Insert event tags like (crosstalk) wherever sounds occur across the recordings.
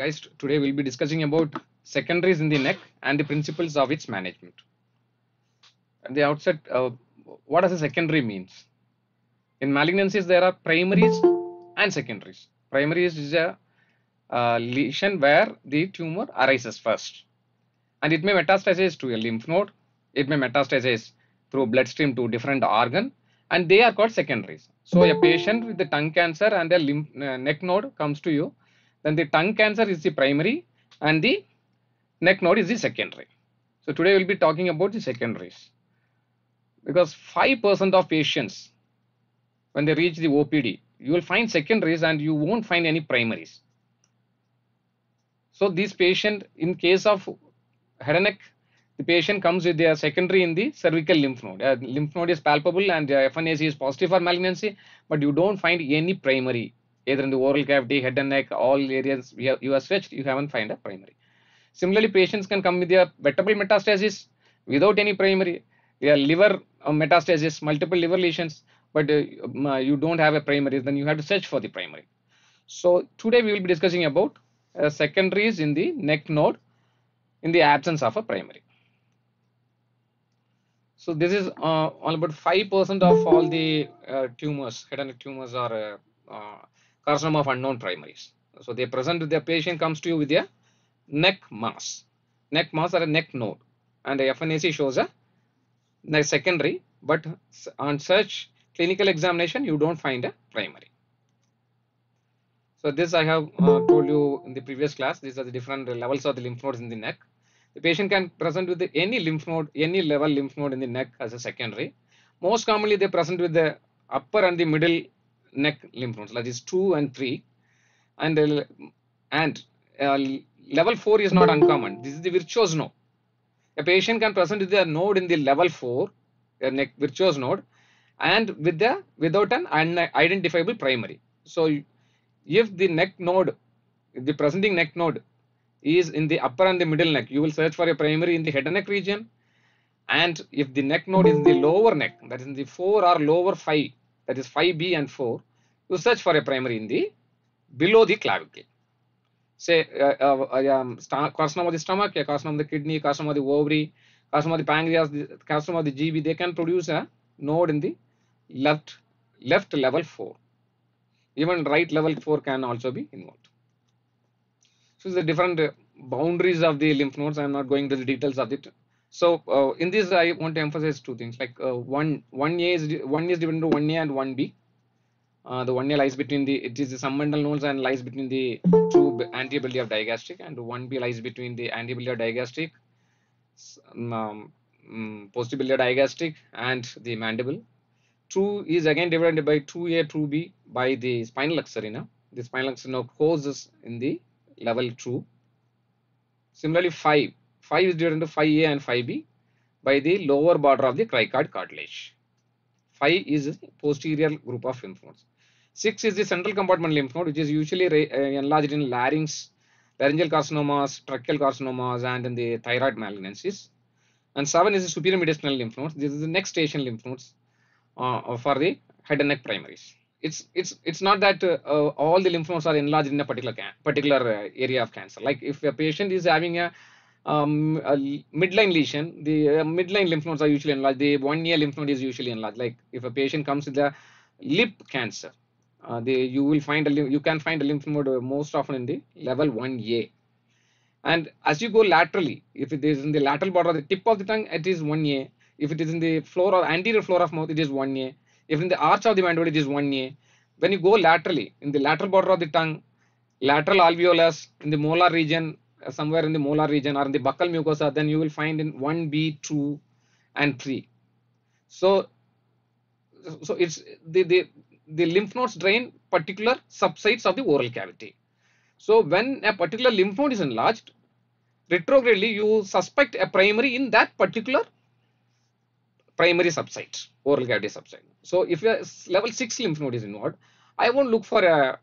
guys today we'll be discussing about secondaries in the neck and the principles of its management at the outset uh, what does a secondary means in malignancies there are primaries and secondaries primaries is a uh, lesion where the tumor arises first and it may metastasize to a lymph node it may metastasize through bloodstream to different organ and they are called secondaries so a patient with the tongue cancer and a lymph, uh, neck node comes to you then the tongue cancer is the primary and the neck node is the secondary. So today we'll be talking about the secondaries because 5% of patients when they reach the OPD, you will find secondaries and you won't find any primaries. So this patient in case of head and neck, the patient comes with their secondary in the cervical lymph node. Uh, lymph node is palpable and the FNAC is positive for malignancy, but you don't find any primary either in the oral cavity, head and neck, all areas have, you are stretched, you haven't found a primary. Similarly, patients can come with their vertebral metastasis without any primary, are liver uh, metastasis, multiple liver lesions, but uh, uh, you don't have a primary, then you have to search for the primary. So today we will be discussing about uh, secondaries in the neck node in the absence of a primary. So this is uh, all about 5% of all the uh, tumors, head and neck tumors are carcinoma of unknown primaries. So they present, their patient comes to you with a neck mass, neck mass or a neck node and the FNAC shows a secondary but on such clinical examination you don't find a primary. So this I have uh, told you in the previous class. These are the different levels of the lymph nodes in the neck. The patient can present with any lymph node, any level lymph node in the neck as a secondary. Most commonly they present with the upper and the middle neck lymph nodes that is 2 and 3 and uh, and uh, level 4 is not uncommon this is the virtuoso node a patient can present with a node in the level 4 a neck virtuoso node and with the without an identifiable primary so if the neck node the presenting neck node is in the upper and the middle neck you will search for a primary in the head and neck region and if the neck node is the lower neck that is in the 4 or lower 5 that is 5b and 4, you search for a primary in the below the clavicle. Say uh, uh, uh um, carcinoma of the stomach, carcinoma of the kidney, carcinoma of the ovary, carcinoma of the pancreas, the, carcinoma of the GB, they can produce a node in the left left level 4. Even right level 4 can also be involved. So the different boundaries of the lymph nodes. I am not going to the details of it so uh, in this, I want to emphasize two things. Like uh, one one year is one year is divided into one A and one B. Uh, the one year lies between the it is the submental nodes and lies between the two anterior of digastric, and one B lies between the anterior of digastric, um, um, posterior digastric, and the mandible. Two is again divided by two A two B by the spinal axillary. The spinal axillary closes in the level two. Similarly, five 5 is divided into 5a and 5b by the lower border of the cricoid cartilage. 5 is the posterior group of lymph nodes. 6 is the central compartment lymph node which is usually uh, enlarged in larynx, laryngeal carcinomas, tracheal carcinomas and in the thyroid malignancies. And 7 is the superior mediastinal lymph nodes. This is the next station lymph nodes uh, for the head and neck primaries. It's it's it's not that uh, uh, all the lymph nodes are enlarged in a particular particular uh, area of cancer. Like if a patient is having a um, midline lesion, the uh, midline lymph nodes are usually enlarged. The one year lymph node is usually enlarged. Like if a patient comes with a lip cancer, uh, they, you will find a you can find a lymph node uh, most often in the level 1a and as you go laterally if it is in the lateral border of the tip of the tongue it is 1a if it is in the floor or anterior floor of mouth it is 1a if in the arch of the mandible it is 1a when you go laterally in the lateral border of the tongue lateral alveolus in the molar region somewhere in the molar region or in the buccal mucosa, then you will find in 1B, 2 and 3. So, so it's the, the, the lymph nodes drain particular subsites of the oral cavity. So when a particular lymph node is enlarged, retrogradely you suspect a primary in that particular primary subsite, oral cavity subsite. So if a level 6 lymph node is involved, I won't look for a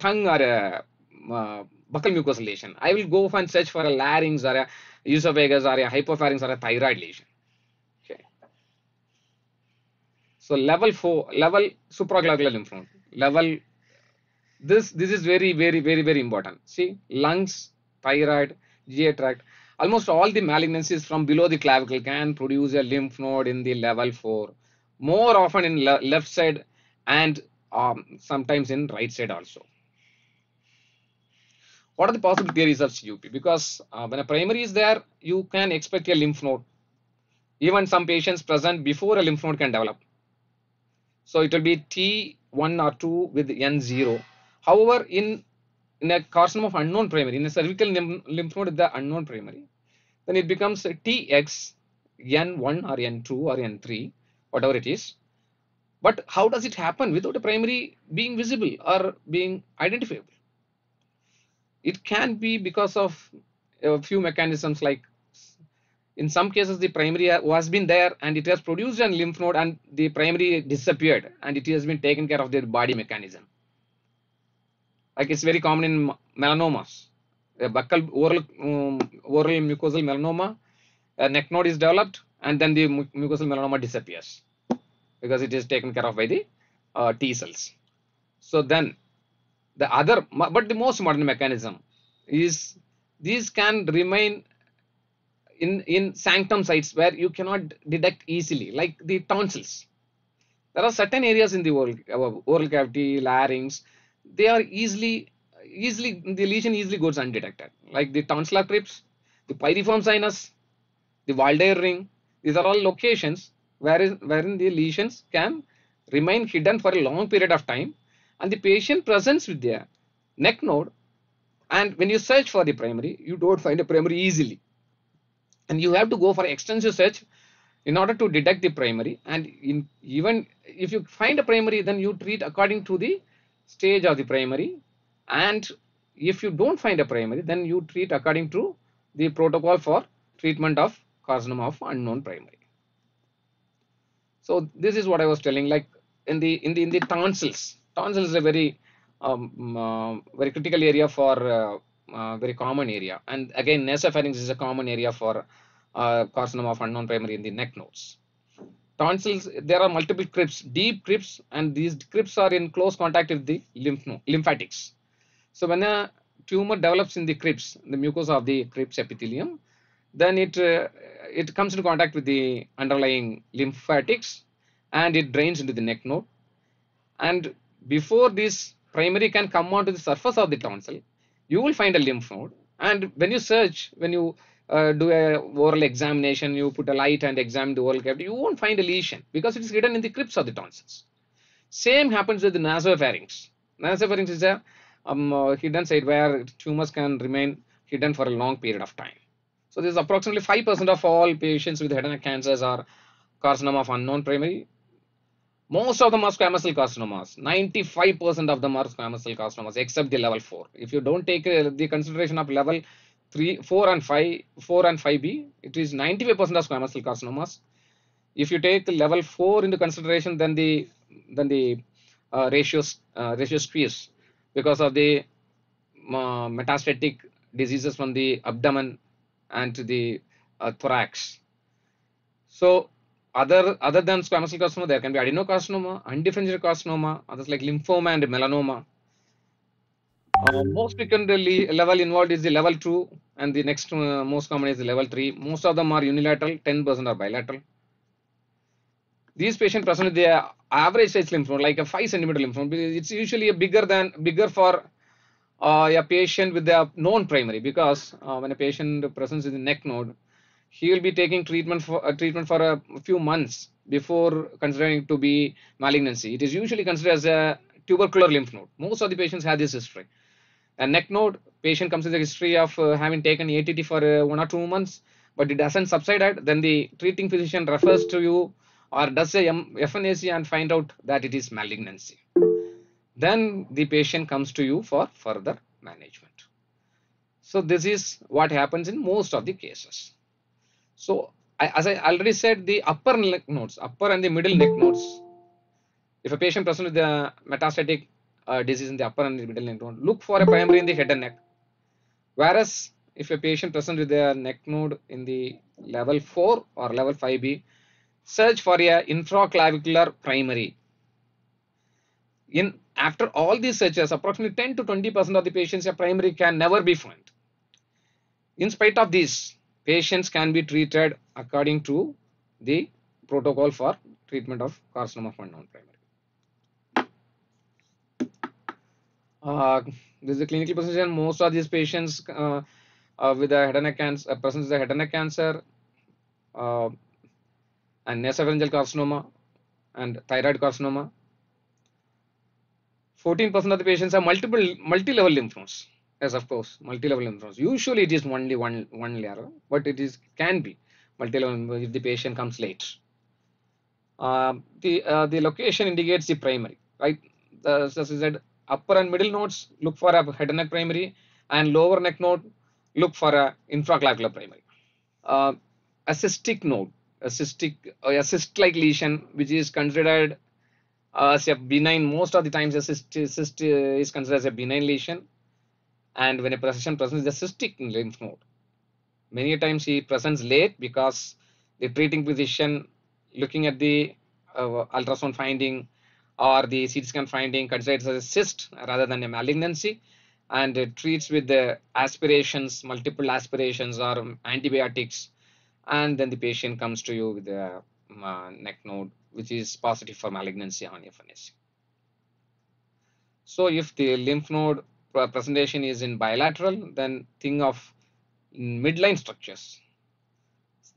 tongue or a uh, buccal mucous lesion. I will go and search for a larynx or a esophagus or a hypopharynx or a thyroid lesion. Okay. So level 4, level supraglobular lymph node, level this this is very very very very important. See lungs, thyroid, GI tract, almost all the malignancies from below the clavicle can produce a lymph node in the level 4 more often in le left side and um, sometimes in right side also what are the possible theories of CUP? Because uh, when a primary is there, you can expect a lymph node. Even some patients present before a lymph node can develop. So it will be T1 or 2 with N0. However, in, in a carcinoma of unknown primary, in a cervical lymph node with the unknown primary, then it becomes TX, N1 or N2 or N3, whatever it is. But how does it happen without a primary being visible or being identifiable? It can be because of a few mechanisms like in some cases the primary has been there and it has produced an lymph node and the primary disappeared and it has been taken care of the body mechanism. Like it's very common in melanomas. A buccal oral, um, oral mucosal melanoma, a neck node is developed and then the mucosal melanoma disappears because it is taken care of by the uh, T cells. So then the other but the most modern mechanism is these can remain in in sanctum sites where you cannot detect easily like the tonsils there are certain areas in the oral, uh, oral cavity larynx they are easily easily the lesion easily goes undetected like the tonsillar crypts the pyriform sinus the Waldeyer ring these are all locations wherein wherein the lesions can remain hidden for a long period of time and the patient presents with their neck node and when you search for the primary you don't find a primary easily and you have to go for extensive search in order to detect the primary and in, even if you find a primary then you treat according to the stage of the primary and if you don't find a primary then you treat according to the protocol for treatment of carcinoma of unknown primary so this is what i was telling like in the in the in the tonsils tonsil is a very um, uh, very critical area for uh, uh very common area and again nasopharynx is a common area for uh, carcinoma of unknown primary in the neck nodes tonsils there are multiple crypts deep crypts and these crypts are in close contact with the lymph node lymphatics so when a tumor develops in the crypts the mucosa of the crypts epithelium then it uh, it comes into contact with the underlying lymphatics and it drains into the neck node and before this primary can come onto the surface of the tonsil, you will find a lymph node. And when you search, when you uh, do a oral examination, you put a light and examine the oral cavity, you won't find a lesion because it is hidden in the crypts of the tonsils. Same happens with the nasopharynx. Nasopharynx is a um, uh, hidden site where tumors can remain hidden for a long period of time. So this is approximately 5% of all patients with head and neck cancers are carcinoma of unknown primary most of them are squamous cell carcinomas. 95% of them are squamous cell carcinomas except the level 4. If you don't take uh, the consideration of level 3, 4 and 5, 4 and 5b, it is 95% of squamous cell carcinomas. If you take level 4 into consideration, then the then the uh, ratios uh, ratio squeeze because of the uh, metastatic diseases from the abdomen and to the uh, thorax. So other other than squamous cell carcinoma, there can be adenocarcinoma, undifferentiated carcinoma, others like lymphoma and melanoma. Uh, most frequently level involved is the level 2 and the next uh, most common is the level 3. Most of them are unilateral, 10% are bilateral. These patients present the average size lymphoma, like a 5 centimeter lymphoma. It's usually bigger than bigger for uh, a patient with a known primary because uh, when a patient presents the neck node, he will be taking treatment for a uh, treatment for a few months before considering to be malignancy. It is usually considered as a tubercular lymph node. Most of the patients have this history. A neck node patient comes with a history of uh, having taken ATT for uh, one or two months, but it doesn't subside. Then the treating physician refers to you or does a FNAC and find out that it is malignancy. Then the patient comes to you for further management. So this is what happens in most of the cases. So I, as I already said, the upper neck nodes, upper and the middle neck nodes. If a patient presents with a metastatic uh, disease in the upper and the middle neck node, look for a primary in the head and neck. Whereas if a patient presents with a neck node in the level 4 or level 5B, search for a infraclavicular primary. In after all these searches, approximately 10 to 20 percent of the patients a primary can never be found. In spite of this, Patients can be treated according to the protocol for treatment of carcinoma of non primary. Uh, this is a clinical presentation. Most of these patients uh, uh, with a head and neck cancer, presents person with a head and neck cancer, uh, and nasopharyngeal carcinoma, and thyroid carcinoma. 14% of the patients have multiple multi-level lymph nodes. Yes, of course, multi-level inference Usually it is only one, one layer, but it is can be multi-level if the patient comes late. Uh, the, uh, the location indicates the primary, right? As I said, upper and middle nodes look for a head and neck primary and lower neck node look for a infraclavicular primary. Uh, a cystic node, a cystic, uh, a cyst-like lesion which is considered as a benign, most of the times a cyst, cyst is considered as a benign lesion and when a procession presents the cystic lymph node. Many times he presents late because the treating physician looking at the uh, ultrasound finding or the CT scan finding considers as a cyst rather than a malignancy and it treats with the aspirations, multiple aspirations or antibiotics and then the patient comes to you with a uh, neck node which is positive for malignancy on FNAC. So if the lymph node presentation is in bilateral, then think of midline structures.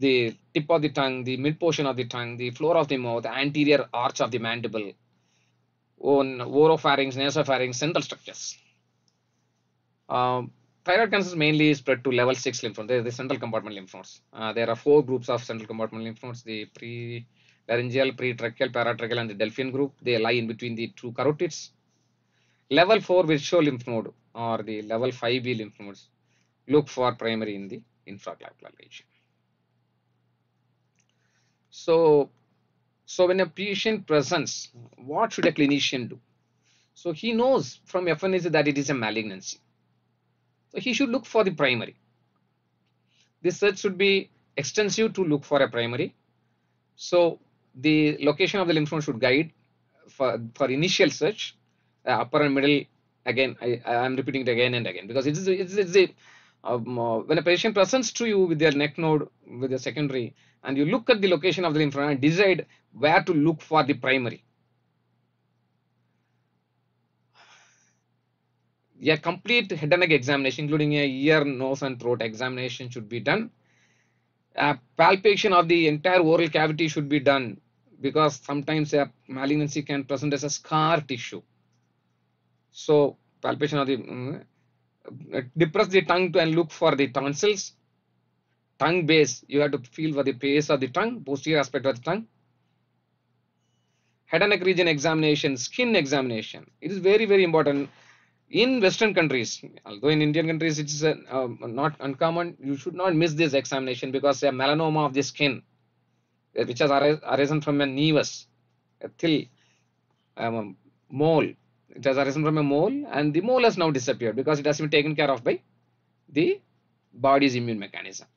the tip of the tongue, the mid portion of the tongue, the floor of the mouth, the anterior arch of the mandible, on oropharynx, nasopharynx, central structures. Um, thyroid cancer is mainly spread to level 6 lymph nodes, the central compartment lymph nodes. Uh, there are four groups of central compartment lymph nodes, the pre-laryngeal, pre-tracheal, paratracheal and the delphian group. They lie in between the two carotids. Level 4 virtual lymph node or the level 5B lymph nodes look for primary in the infraglobular region. So, so when a patient presents, what should a clinician do? So he knows from FNAC that it is a malignancy. So he should look for the primary. This search should be extensive to look for a primary. So the location of the lymph node should guide for, for initial search uh, upper and middle again I, i'm repeating it again and again because it's it's, it's a um, uh, when a patient presents to you with their neck node with the secondary and you look at the location of the lymph node and decide where to look for the primary a complete head and neck examination including a ear nose and throat examination should be done a palpation of the entire oral cavity should be done because sometimes a malignancy can present as a scar tissue so palpation of the depress the tongue to and look for the tonsils. Tongue base, you have to feel for the base of the tongue, posterior aspect of the tongue. Head and neck region examination, skin examination. It is very, very important in western countries although in indian countries it's uh, um, not uncommon you should not miss this examination because a melanoma of the skin uh, which has arisen from a nevus a till um, mole it has arisen from a mole and the mole has now disappeared because it has been taken care of by the body's immune mechanism.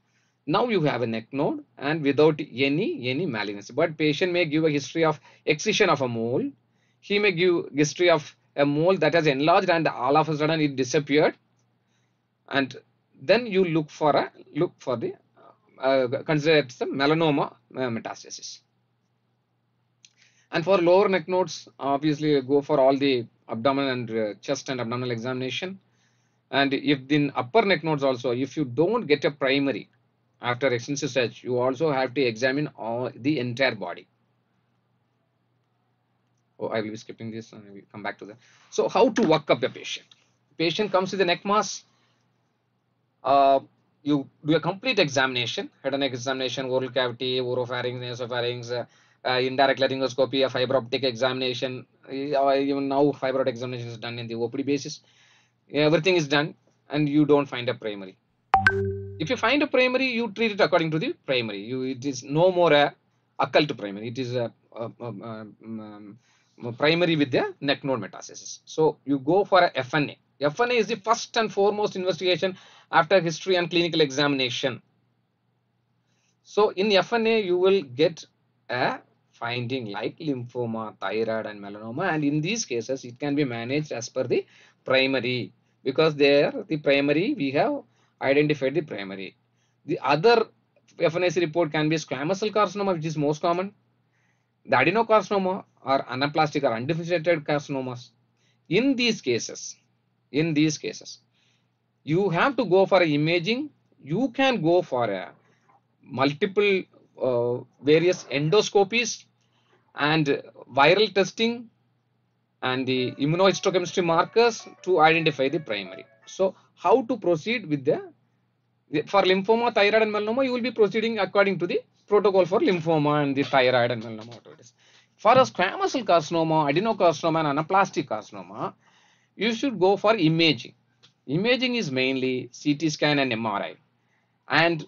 Now you have a neck node and without any any malignancy. But patient may give a history of excision of a mole. He may give history of a mole that has enlarged and all of a sudden it disappeared. And then you look for a look for the uh, consider it the melanoma uh, metastasis. And for lower neck nodes, obviously go for all the abdomen and uh, chest and abdominal examination. And if the upper neck nodes also, if you don't get a primary after extensive search, you also have to examine all the entire body. Oh, I will be skipping this and we'll come back to that. So how to work up the patient? Patient comes with a neck mass. Uh, you do a complete examination, head and neck examination, oral cavity, oropharynx, nasopharynx, uh, uh, indirect laryngoscopy, a fiber optic examination. Uh, even now, fiber optic examination is done in the OPD basis. Everything is done, and you don't find a primary. If you find a primary, you treat it according to the primary. You it is no more a occult primary. It is a, a, a, um, um, primary with the neck node metastasis. So you go for a FNA. FNA is the first and foremost investigation after history and clinical examination. So in FNA, you will get a finding like lymphoma, thyroid and melanoma and in these cases it can be managed as per the primary because there the primary we have identified the primary. The other FNIC report can be squamous cell carcinoma which is most common, the adenocarcinoma or anaplastic or undifferentiated carcinomas. In these cases, in these cases, you have to go for imaging. You can go for a uh, multiple uh, various endoscopies and viral testing and the immunohistochemistry markers to identify the primary. So how to proceed with the, for lymphoma, thyroid and melanoma, you will be proceeding according to the protocol for lymphoma and the thyroid and melanoma. For a squamous cell carcinoma, adenocarcinoma and anaplastic carcinoma, you should go for imaging. Imaging is mainly CT scan and MRI and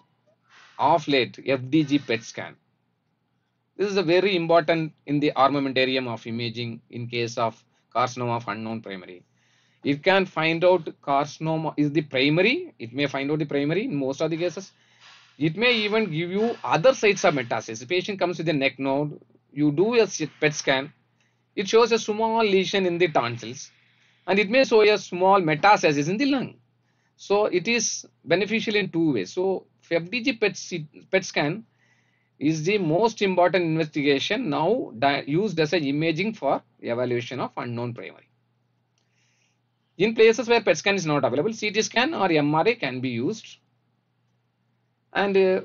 off late FDG PET scan. This is a very important in the armamentarium of imaging in case of carcinoma of unknown primary. It can find out carcinoma is the primary. It may find out the primary in most of the cases. It may even give you other sites of metastasis. The patient comes with a neck node. You do a PET scan. It shows a small lesion in the tonsils. And it may show a small metastasis in the lung. So it is beneficial in two ways. So FDG PET, PET scan is the most important investigation now used as an imaging for evaluation of unknown primary. In places where PET scan is not available, CT scan or MRI can be used. And uh,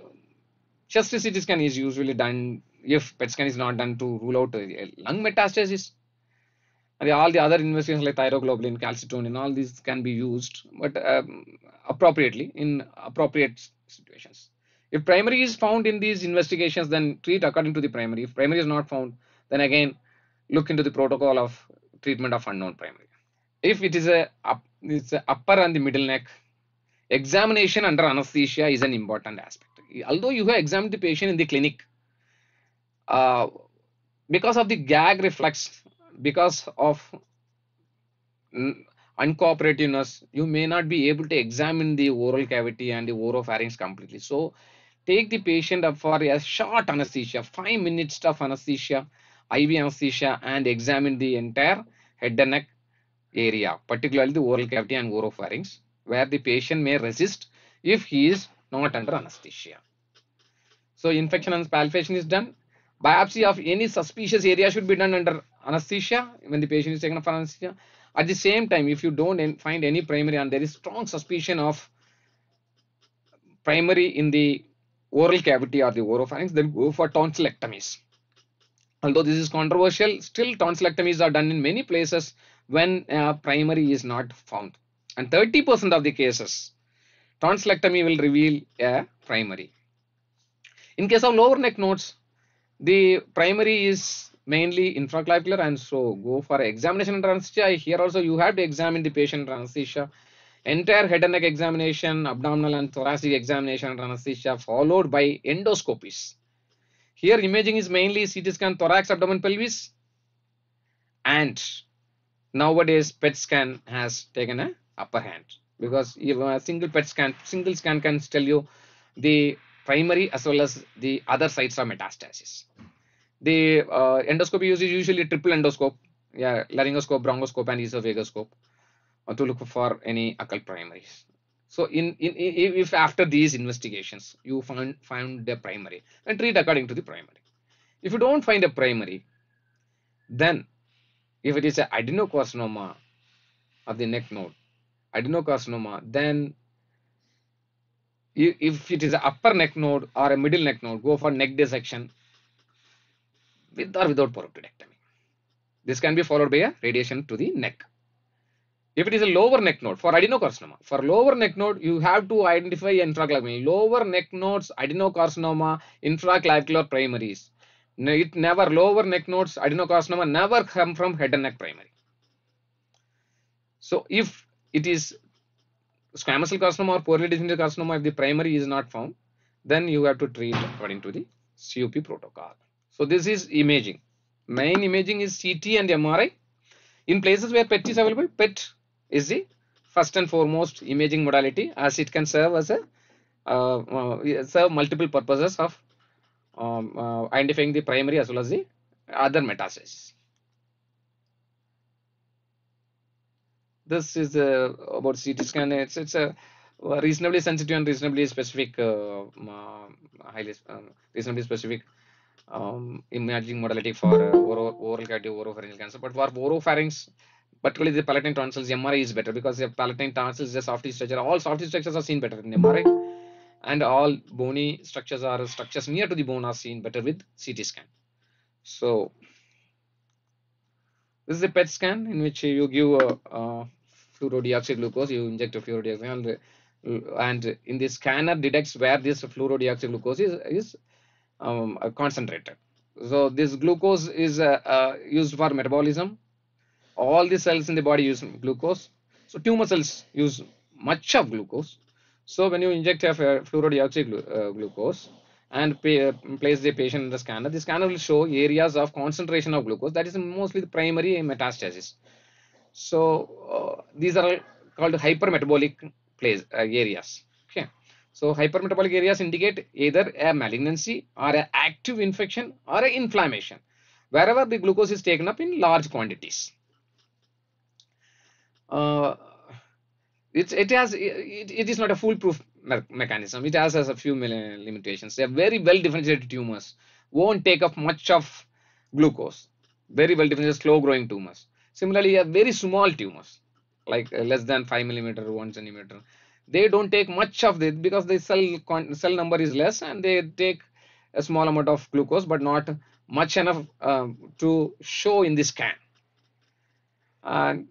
chest CT scan is usually done if PET scan is not done to rule out uh, lung metastasis. And all the other investigations like thyroglobulin, calcitonin, all these can be used, but um, appropriately in appropriate situations. If primary is found in these investigations, then treat according to the primary. If primary is not found, then again look into the protocol of treatment of unknown primary. If it is a, it's a upper and the middle neck, examination under anesthesia is an important aspect. Although you have examined the patient in the clinic, uh, because of the gag reflex, because of uncooperativeness, you may not be able to examine the oral cavity and the oropharynx completely. So take the patient up for a short anesthesia, five minutes of anesthesia, IV anesthesia and examine the entire head and neck area, particularly the oral cavity and oropharynx, where the patient may resist if he is not under anesthesia. So infection and palpation is done. Biopsy of any suspicious area should be done under anesthesia when the patient is taken for anesthesia. At the same time, if you don't find any primary and there is strong suspicion of primary in the oral cavity or the oropharynx, then go for tonsillectomies. Although this is controversial, still tonsillectomies are done in many places when uh, primary is not found. And 30% of the cases, tonsillectomy will reveal a primary. In case of lower neck nodes, the primary is mainly infraclavicular and so go for examination and transistia. Here also you have to examine the patient transistia entire head and neck examination, abdominal and thoracic examination under anesthesia followed by endoscopies. Here imaging is mainly CT scan thorax, abdomen, pelvis and nowadays PET scan has taken an upper hand because even a single PET scan, single scan can tell you the primary as well as the other sites of metastasis. The uh, endoscopy is usually triple endoscope, yeah, laryngoscope, bronchoscope and esophagoscope. Uh, to look for any occult primaries. So in, in if after these investigations you find find the primary and treat according to the primary. If you don't find a primary, then if it is an adenocarcinoma of the neck node, adenocarcinoma, then if it is an upper neck node or a middle neck node, go for neck dissection with or without porotidectomy. This can be followed by a radiation to the neck. If it is a lower neck node for adenocarcinoma, for lower neck node, you have to identify intraclavicular. Lower neck nodes, adenocarcinoma, intraclavicular primaries. It never, lower neck nodes, adenocarcinoma never come from head and neck primary. So if it is squamous cell carcinoma or poorly defined carcinoma, if the primary is not found, then you have to treat according to the COP protocol. So this is imaging. Main imaging is CT and MRI. In places where PET is available, PET is the first and foremost imaging modality as it can serve as a uh, uh, serve multiple purposes of um, uh, identifying the primary as well as the other metastases. This is uh, about CT scan. It's, it's a reasonably sensitive and reasonably specific, uh, um, uh highly uh, reasonably specific um, imaging modality for oral, oral cavity oropharyngeal cancer. But for oropharynx, particularly the palatine tonsils, MRI is better because the palatine tonsils is a soft structure. All soft structures are seen better in MRI mm-hmm. and all bony structures are structures near to the bone are seen better with CT scan. So this is a PET scan in which you give a uh, uh fluorodeoxy glucose, you inject a fluorodeoxy and, uh, and in the scanner detects where this fluorodeoxy glucose is, is um, concentrated. So this glucose is uh, uh used for metabolism all the cells in the body use glucose so tumor cells use much of glucose so when you inject a fluorodeoxy glu uh, glucose and pay, uh, place the patient in the scanner, the scanner will show areas of concentration of glucose. That is mostly the primary metastasis. So uh, these are called hypermetabolic place uh, areas. Okay. So hypermetabolic areas indicate either a malignancy or an active infection or an inflammation. Wherever the glucose is taken up in large quantities. Uh, it's it has it, it is not a foolproof me- mechanism it has, has a few limitations they are very well differentiated tumors won't take up much of glucose very well differentiated slow growing tumors similarly you have very small tumors like uh, less than 5 millimeter 1 centimeter they don't take much of it because the cell cell number is less and they take a small amount of glucose but not much enough uh, to show in the scan and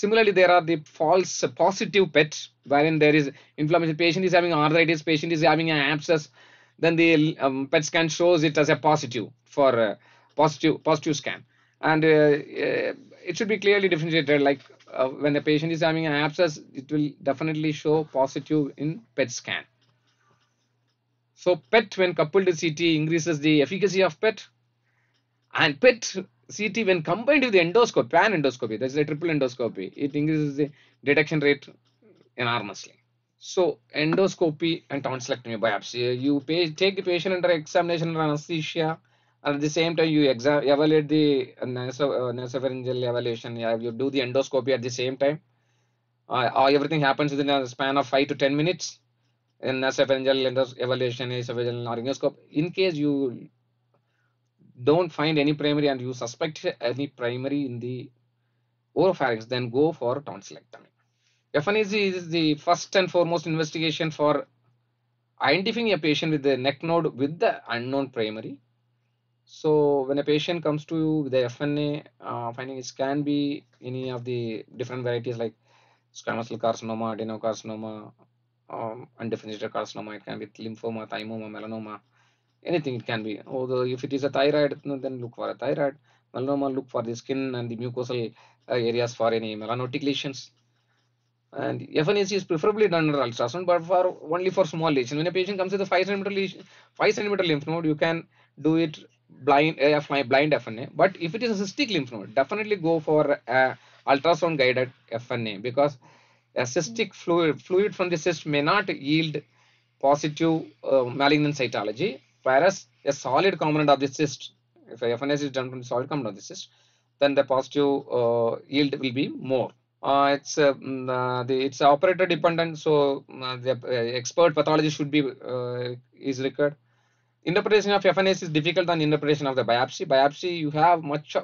Similarly, there are the false positive PET, wherein there is inflammation. Patient is having arthritis, patient is having an abscess. Then the um, PET scan shows it as a positive for uh, positive scan, and uh, uh, it should be clearly differentiated. Like uh, when the patient is having an abscess, it will definitely show positive in PET scan. So PET, when coupled to CT, increases the efficacy of PET, and PET CT when combined with the endoscopy, pan endoscopy, that's the triple endoscopy, it increases the detection rate enormously. So endoscopy and tonsillectomy biopsy, uh, you pay, take the patient under examination anesthesia, and at the same time you exam evaluate the uh, uh, nasopharyngeal evaluation, you do the endoscopy at the same time. Uh, everything happens within a span of 5 to 10 minutes in nasopharyngeal evaluation, nasopharyngeal laryngoscope. In case you don't find any primary and you suspect any primary in the oropharynx, then go for tonsillectomy. FNEC is the first and foremost investigation for identifying a patient with the neck node with the unknown primary. So when a patient comes to you with the FNA uh, findings can be any of the different varieties like squamous cell carcinoma, adenocarcinoma, um, undifferentiated carcinoma, it can be lymphoma, thymoma, melanoma, anything it can be. Although if it is a thyroid, then look for a thyroid. Melanoma, look for the skin and the mucosal uh, areas for any melanotic lesions. And FNAC is preferably done under ultrasound, but for only for small lesions. When a patient comes with a five centimeter lesion, five centimeter lymph node, you can do it blind uh, blind FNA. But if it is a cystic lymph node, definitely go for uh, ultrasound guided FNA because a cystic fluid fluid from the cyst may not yield positive uh, malignant cytology Whereas a solid component of the cyst, if a FNS is done from the solid component of the cyst, then the positive uh, yield will be more. Uh, it's uh, mm, uh the it's operator dependent, so mm, uh, the uh, expert pathology should be is required. Interpretation of FNS is difficult than interpretation of the biopsy. Biopsy, you have much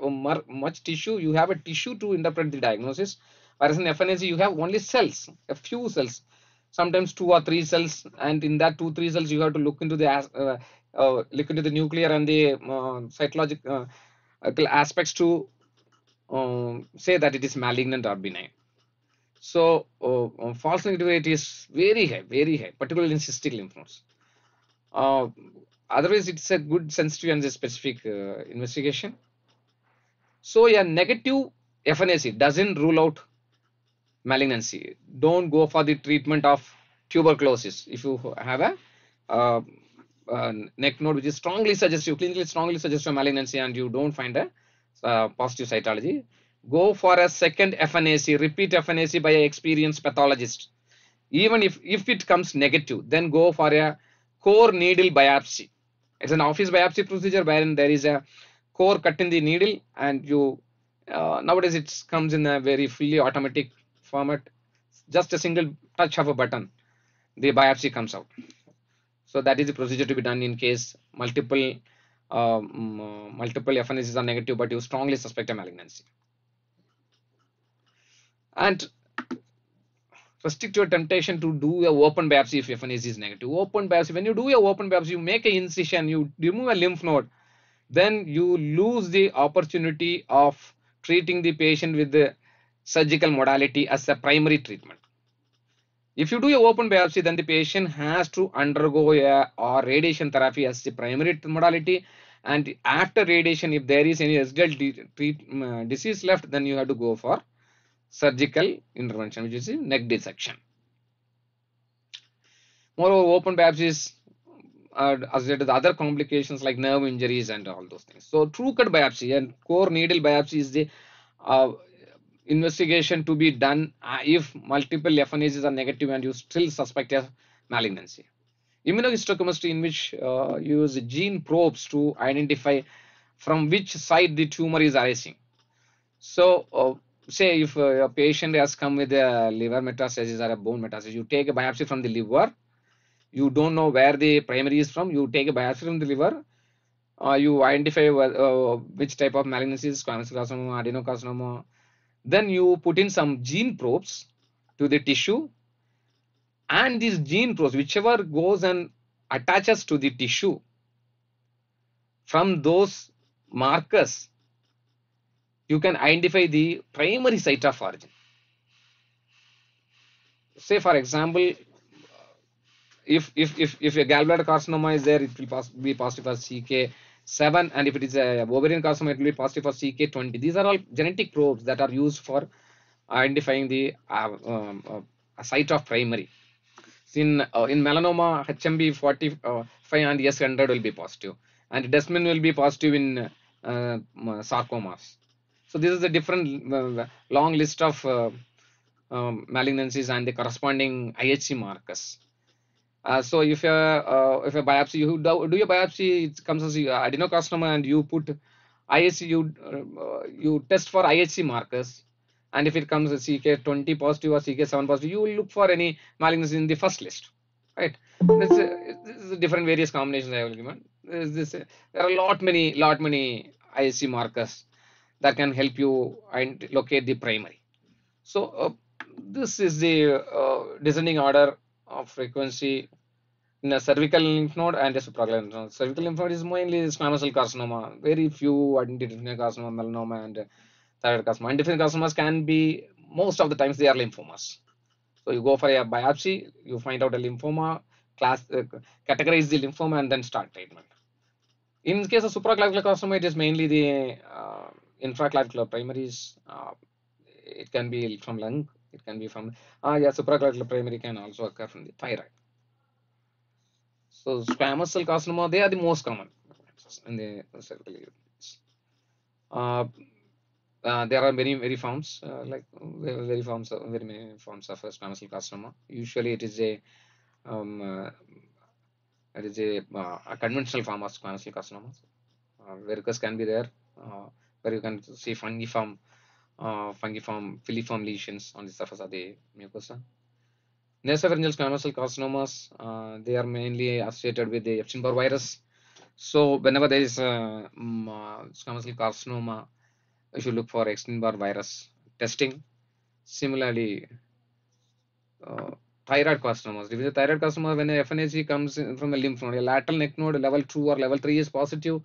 much tissue, you have a tissue to interpret the diagnosis. Whereas in FNS, you have only cells, a few cells sometimes two or three cells and in that two three cells you have to look into the uh, uh, linked the nuclear and the uh, psychological uh, aspects to um, say that it is malignant or benign. So uh, um, false negative rate is very high, very high, particularly in cystic lymph nodes. Uh, otherwise, it's a good sensitive and specific uh, investigation. So a negative FNAC doesn't rule out malignancy. Don't go for the treatment of tuberculosis if you have a uh, uh, neck node, which is strongly suggestive, clinically strongly suggestive malignancy, and you don't find a uh, positive cytology. Go for a second FNAC, repeat FNAC by an experienced pathologist. Even if, if it comes negative, then go for a core needle biopsy. It's an office biopsy procedure wherein there is a core cut in the needle and you uh, nowadays it comes in a very fully automatic format just a single touch of a button the biopsy comes out so that is the procedure to be done in case multiple um, multiple FNACs are negative, but you strongly suspect a malignancy. And restrict your temptation to do a open biopsy if FNAC is negative. Open biopsy, when you do a open biopsy, you make an incision, you remove a lymph node, then you lose the opportunity of treating the patient with the surgical modality as a primary treatment. If you do a open biopsy, then the patient has to undergo a or radiation therapy as the primary modality. And after radiation, if there is any residual uh, disease left, then you have to go for surgical intervention, which is neck dissection. Moreover, open biopsies are associated with other complications like nerve injuries and all those things. So, true cut biopsy and core needle biopsy is the uh, investigation to be done uh, if multiple FNAs are negative and you still suspect a malignancy. Immunohistochemistry in which uh, you use gene probes to identify from which side the tumor is arising. So, uh, say if uh, a patient has come with a liver metastasis or a bone metastasis, you take a biopsy from the liver. You don't know where the primary is from. You take a biopsy from the liver. Uh, you identify uh, which type of malignancy is squamous carcinoma, adenocarcinoma, then you put in some gene probes to the tissue and these gene probes, whichever goes and attaches to the tissue, from those markers, you can identify the primary site of origin. Say, for example, if if if if a gallbladder carcinoma is there, it will be positive for CK 7 and if it is a ovarian carcinoma it will be positive for ck20 these are all genetic probes that are used for identifying the uh, um, uh, site of primary in uh, in melanoma hmb 45 and s100 will be positive and desmin will be positive in uh, um, sarcomas so this is a different uh, long list of uh, um, malignancies and the corresponding ihc markers uh, so if a uh, if a biopsy you do, do your biopsy, it comes as adenocarcinoma, and you put IHC, you uh, you test for IHC markers, and if it comes as CK20 positive or CK7 positive, you will look for any malignancy in the first list, right? This, this is different various combinations I will give. This, this, there are a lot many lot many IHC markers that can help you and locate the primary. So uh, this is the uh, descending order of frequency in a cervical lymph node and a supraclavicular lymph node. Cervical lymph node is mainly squamous cell carcinoma. Very few identified carcinoma, melanoma, and uh, thyroid carcinoma. Undefined carcinomas can be most of the times they are lymphomas. So you go for a biopsy, you find out a lymphoma, class uh, categorize the lymphoma, and then start treatment. In case of supraclavicular carcinoma, it is mainly the uh, infraclavicular primaries. Uh, it can be from lung it can be from, ah, yeah, supraclavicular primary can also occur from the thyroid. So squamous cell carcinoma, they are the most common in the cervical uh, areas. Uh, uh, there are many very forms uh, like very forms of, uh, very many forms of uh, squamous cell carcinoma. Usually, it is a um, uh, it is a, a, conventional form of squamous cell carcinoma. Uh, varicose can be there, where you can see form uh, fungiform filiform lesions on the surface of the mucosa. Nasopharyngeal squamous cell carcinomas, uh, they are mainly associated with the Epstein-Barr virus. So whenever there is a um, uh, squamous cell carcinoma, you should look for Epstein-Barr virus testing. Similarly, uh, thyroid carcinomas. If the thyroid carcinoma, when a FNAC comes from the lymph node, a lateral neck node level 2 or level 3 is positive,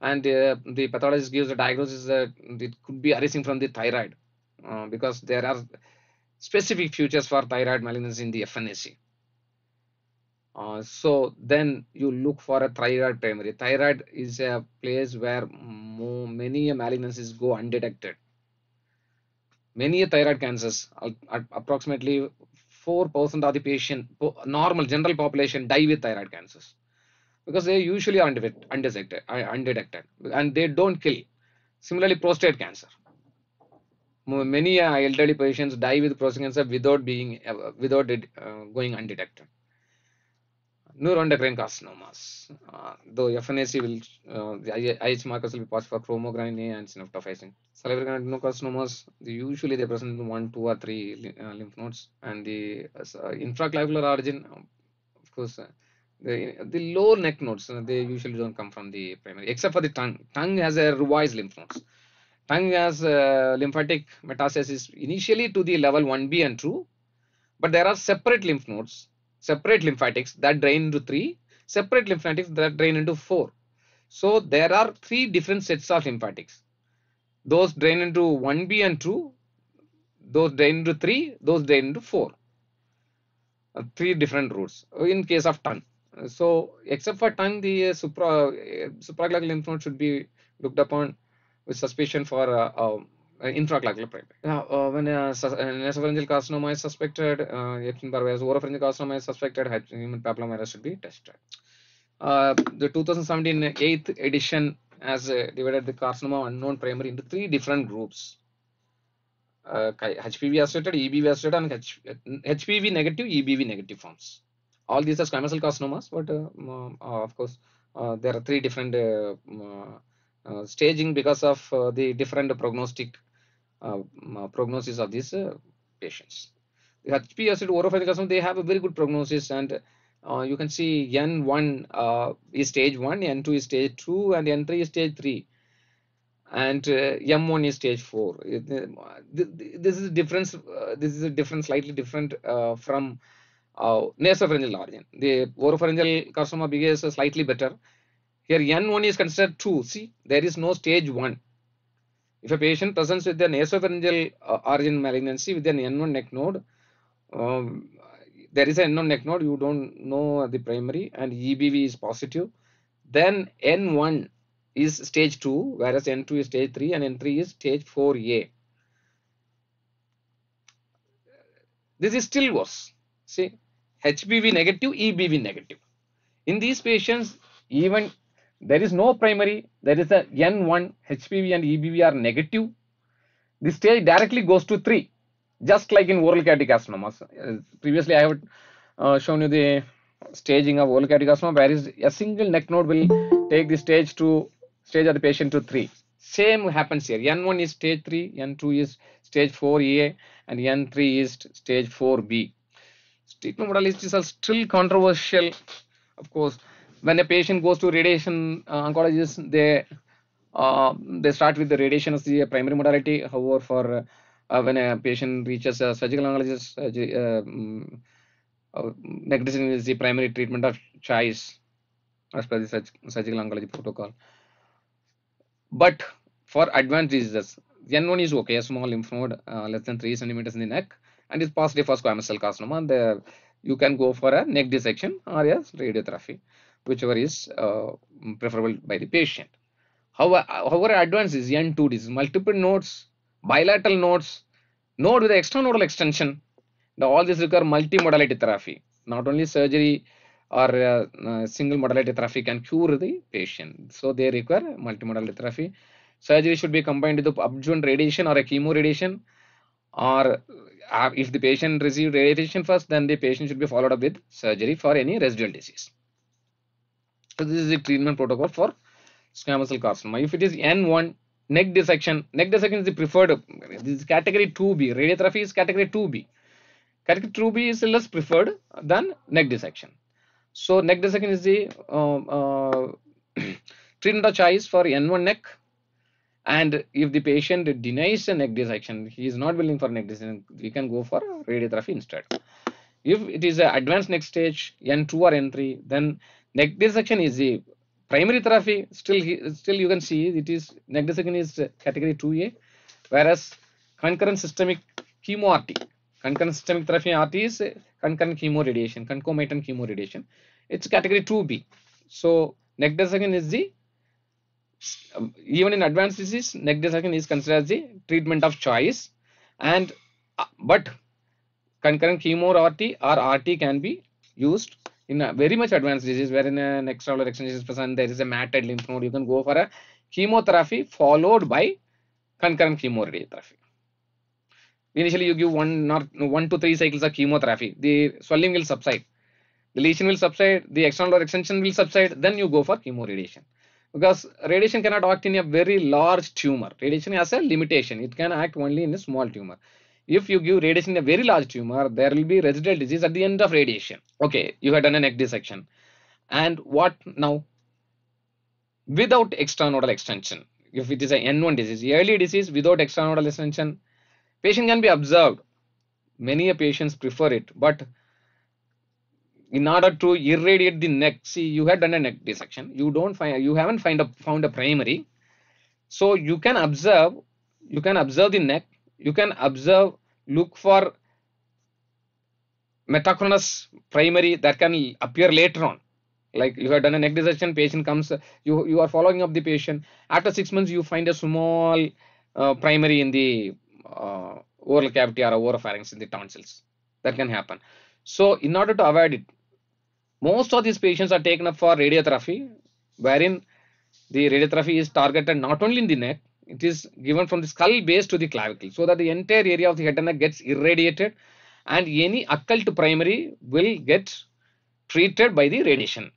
and uh, the pathologist gives a diagnosis that it could be arising from the thyroid uh, because there are specific features for thyroid malignancy in the FNAC. Uh, so then you look for a thyroid primary. Thyroid is a place where more, many malignancies go undetected. Many thyroid cancers, approximately 4% of the patient, normal general population die with thyroid cancers because they usually are undetected, undetected and they don't kill. Similarly, prostate cancer. Many uh, elderly patients die with prostate cancer without being uh, without it, uh, going undetected. Neuroendocrine carcinomas, uh, though FNAC will uh, the IH markers will be passed for chromogranin and synaptophysin. Salivary adenocarcinomas, they usually they present one, two, or three uh, lymph nodes, and the uh, infraclavicular origin, of course the, lower neck nodes uh, they usually don't come from the primary except for the tongue tongue has a revised lymph nodes tongue has uh, lymphatic metastasis initially to the level 1b and 2 but there are separate lymph nodes separate lymphatics that drain into 3 separate lymphatics that drain into 4 so there are three different sets of lymphatics those drain into 1b and 2 those drain into 3 those drain into 4 uh, three different routes in case of tongue so except for tongue the uh, supra uh, supraglottal lymph node should be looked upon with suspicion for uh, um, uh, intraclacular prep. Now, uh, when uh, uh, nasopharyngeal carcinoma is suspected, uh, Epstein-Barr oropharyngeal carcinoma is suspected, human papillomavirus should be tested. Uh, the 2017 8th edition has uh, divided the carcinoma unknown primary into three different groups. Uh, HPV associated, EBV associated, and H HPV negative, EBV negative forms all these are squamous cell carcinomas but uh, uh, of course uh, there are three different staging because of the different prognostic prognosis of these patients the HP acid oropharyngeal carcinoma they have a very good prognosis and uh, you can see N1 uh, is stage 1, N2 is stage 2 and N3 is stage 3 and uh, M1 is stage 4. This is difference, this is a different slightly different from uh, nasopharyngeal origin. The oropharyngeal carcinoma behaves slightly better. Here N1 is considered 2. See, there is no stage 1. If a patient presents with an nasopharyngeal uh, origin malignancy with an N1 neck node, um, there is an N1 neck node, you don't know the primary and EBV is positive, then N1 is stage 2, whereas N2 is stage 3 and N3 is stage 4A. This is still worse. See, HPV negative, EBV negative. In these patients, even there is no primary, there is a N1, HPV and EBV are negative. The stage directly goes to 3, just like in oral cavity carcinomas. Uh, previously, I have uh, shown you the staging of oral cavity carcinoma where is a single neck node will take the stage to stage of the patient to 3. Same happens here. N1 is stage 3, N2 is stage 4A and N3 is stage 4B treatment modalities are still controversial. Of course, when a patient goes to radiation uh, oncologists, they uh, they start with the radiation as the primary modality. However, for uh, when a patient reaches a surgical oncologist, uh, uh, mm, uh negligence is the primary treatment of choice as per the surgical oncology protocol. But for advanced diseases, N1 is okay, a small lymph node uh, less than 3 centimeters in the neck and is positive for squamous cell carcinoma the, uh, you can go for a neck dissection or a radiotherapy whichever is uh, preferable by the patient however, however advanced is n2 disease multiple nodes bilateral nodes node with extranodal extension the, all these require multimodality therapy not only surgery or uh, uh single modality therapy can cure the patient so they require multimodality therapy surgery should be combined with the abjuvant radiation or a chemo radiation or uh, if the patient received radiation first, then the patient should be followed up with surgery for any residual disease. So this is the treatment protocol for squamous cell carcinoma. If it is N1, neck dissection, neck dissection is the preferred, this is category 2B, radiotherapy is category 2B. Category 2B is less preferred than neck dissection. So neck dissection is the uh, uh, (clears throat) treatment of choice for N1 neck and if the patient denies a neck dissection, he is not willing for neck dissection, we can go for radiotherapy instead. If it is an advanced neck stage, N2 or N3, then neck dissection is the primary therapy. Still, still you can see it is neck dissection is category 2A, whereas concurrent systemic chemo RT, concurrent systemic therapy RT is concurrent chemo radiation, concomitant chemo radiation. It's category 2B. So neck dissection is the even in advanced disease neck dissection is considered as the treatment of choice and uh, but concurrent chemo or RT or RT can be used in a very much advanced disease in an external extension is present there is a matted lymph node you can go for a chemotherapy followed by concurrent chemo chemoradiotherapy initially you give one or one to three cycles of chemotherapy the swelling will subside the lesion will subside the external extension will subside then you go for chemo radiation because radiation cannot act in a very large tumor radiation has a limitation it can act only in a small tumor if you give radiation in a very large tumor there will be residual disease at the end of radiation okay you have done a neck dissection and what now without extranodal extension if it is an n1 disease early disease without extranodal extension patient can be observed many patients prefer it but in order to irradiate the neck see you have done a neck dissection you don't find you haven't find a found a primary so you can observe you can observe the neck you can observe look for metachronous primary that can appear later on like you have done a neck dissection patient comes you you are following up the patient after six months you find a small uh, primary in the uh, oral cavity or pharynx in the tonsils that can happen so in order to avoid it most of these patients are taken up for radiotherapy, wherein the radiotherapy is targeted not only in the neck, it is given from the skull base to the clavicle so that the entire area of the head and neck gets irradiated and any occult primary will get treated by the radiation.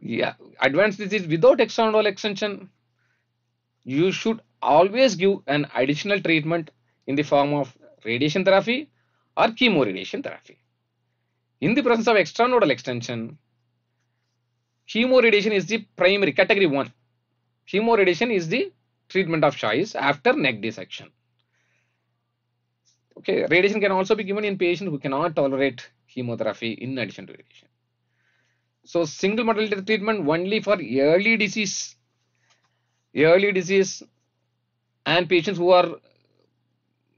Yeah, advanced disease without external extension, you should always give an additional treatment in the form of radiation therapy or chemoradiation therapy. In the presence of extranodal extension, chemoradiation is the primary category 1. Chemoradiation is the treatment of choice after neck dissection. Okay, radiation can also be given in patients who cannot tolerate chemotherapy in addition to radiation. So single modality treatment only for early disease, early disease and patients who are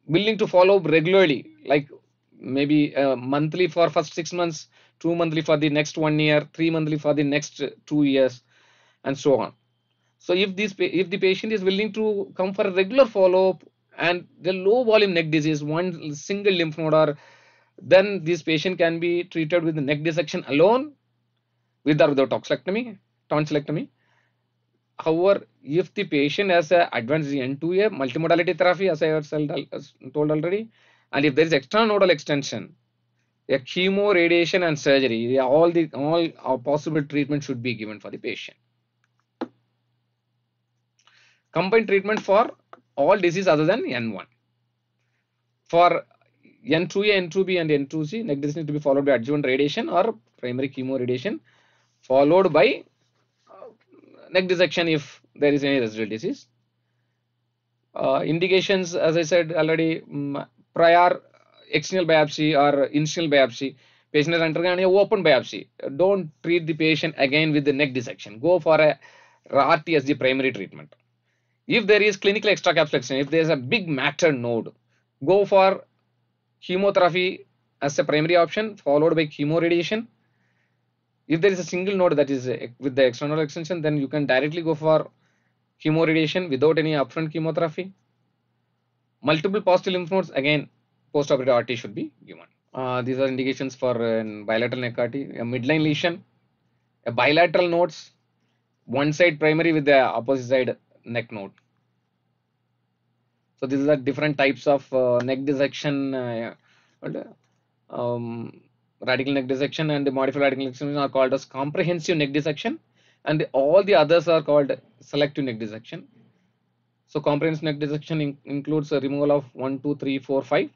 willing to follow regularly like maybe uh, monthly for first six months two monthly for the next one year three monthly for the next uh, two years and so on so if this if the patient is willing to come for a regular follow-up and the low volume neck disease one single lymph node or then this patient can be treated with the neck dissection alone with or without toxlectomy tonsillectomy however if the patient has a advanced n2a multimodality therapy as i have told already and if there is extranodal extension a chemo radiation and surgery all the all uh, possible treatment should be given for the patient combined treatment for all disease other than n1 for n2a n2b and n2c neck disease need to be followed by adjuvant radiation or primary chemo radiation followed by uh, neck dissection if there is any residual disease uh, indications as i said already um, prior external biopsy or internal biopsy patient is undergoing a open biopsy don't treat the patient again with the neck dissection go for a RT as the primary treatment if there is clinical extracapsular extension if there is a big matter node go for chemotherapy as a primary option followed by chemoradiation if there is a single node that is with the external extension then you can directly go for chemoradiation without any upfront chemotherapy Multiple postural lymph nodes, again, postoperative RT should be given. Uh, these are indications for uh, bilateral RT, a midline lesion, a bilateral nodes, one side primary with the opposite side neck node. So these are different types of uh, neck dissection, uh, um, radical neck dissection and the modified radical dissection are called as comprehensive neck dissection and all the others are called selective neck dissection. So comprehensive neck dissection in includes a removal of 1, 2, 3, 4, 5.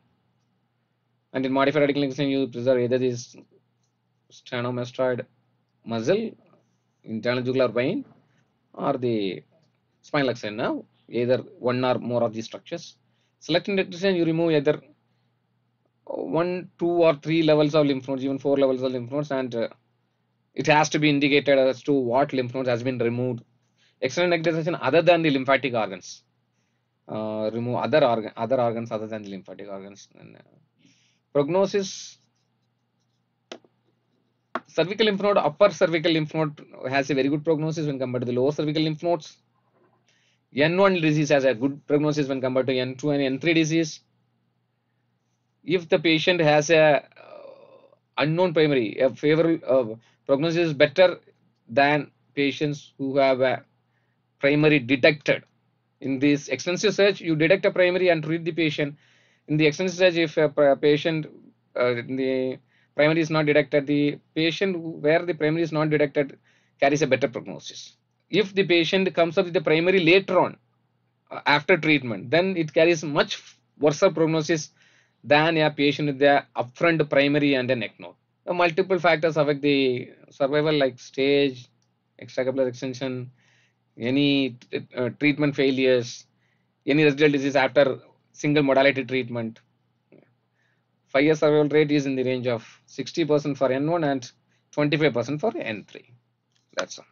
And in modified radical dissection, you preserve either this sternomastoid muscle, internal jugular vein, or the spinal axon now, either one or more of these structures. Selecting neck dissection, you remove either one, two, or three levels of lymph nodes, even four levels of lymph nodes, and uh, it has to be indicated as to what lymph nodes has been removed. External neck dissection other than the lymphatic organs remove other organ other organs other than lymphatic organs. And, uh, prognosis cervical lymph node upper cervical lymph node has a very good prognosis when compared to the lower cervical lymph nodes n1 disease has a good prognosis when compared to n2 and n3 disease if the patient has a uh, unknown primary a favorable uh, prognosis is better than patients who have a primary detected in this extensive search, you detect a primary and treat the patient. In the extensive search, if a patient uh, the primary is not detected, the patient where the primary is not detected carries a better prognosis. If the patient comes up with the primary later on uh, after treatment, then it carries much worse prognosis than a patient with the upfront primary and a neck node. The multiple factors affect the survival like stage, extracapsular extension, any uh, treatment failures, any residual disease after single modality treatment. Five year survival rate is in the range of 60% for N1 and 25% for N3. That's all.